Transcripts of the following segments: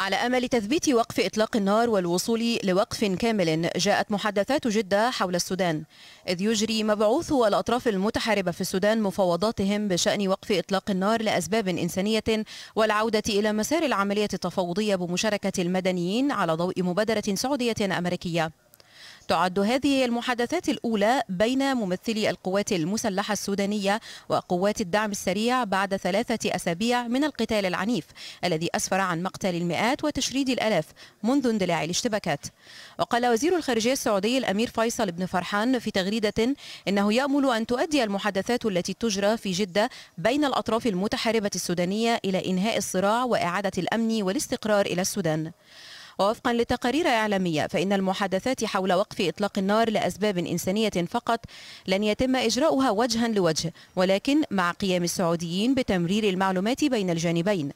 على امل تثبيت وقف اطلاق النار والوصول لوقف كامل جاءت محادثات جده حول السودان اذ يجري مبعوث الاطراف المتحاربه في السودان مفاوضاتهم بشان وقف اطلاق النار لاسباب انسانيه والعوده الى مسار العمليه التفاوضيه بمشاركه المدنيين على ضوء مبادره سعوديه امريكيه تعد هذه المحادثات الأولى بين ممثلي القوات المسلحة السودانية وقوات الدعم السريع بعد ثلاثة أسابيع من القتال العنيف الذي أسفر عن مقتل المئات وتشريد الألاف منذ اندلاع الاشتباكات وقال وزير الخارجية السعودي الأمير فيصل بن فرحان في تغريدة إنه يأمل أن تؤدي المحادثات التي تجرى في جدة بين الأطراف المتحاربة السودانية إلى إنهاء الصراع وإعادة الأمن والاستقرار إلى السودان ووفقا لتقارير إعلامية فإن المحادثات حول وقف إطلاق النار لأسباب إنسانية فقط لن يتم إجراؤها وجها لوجه ولكن مع قيام السعوديين بتمرير المعلومات بين الجانبين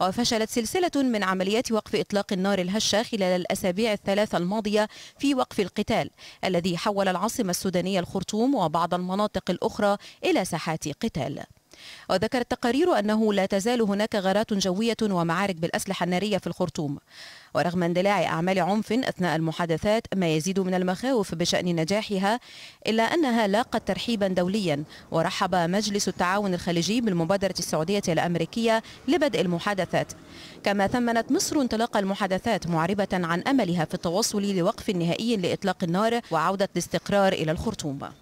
وفشلت سلسلة من عمليات وقف إطلاق النار الهشة خلال الأسابيع الثلاثة الماضية في وقف القتال الذي حول العاصمة السودانية الخرطوم وبعض المناطق الأخرى إلى ساحات قتال وذكر التقارير أنه لا تزال هناك غارات جوية ومعارك بالأسلحة النارية في الخرطوم ورغم اندلاع أعمال عنف أثناء المحادثات ما يزيد من المخاوف بشأن نجاحها إلا أنها لاقت ترحيبا دوليا ورحب مجلس التعاون الخليجي بالمبادرة السعودية الأمريكية لبدء المحادثات كما ثمنت مصر انطلاق المحادثات معربة عن أملها في التوصل لوقف نهائي لإطلاق النار وعودة الاستقرار إلى الخرطوم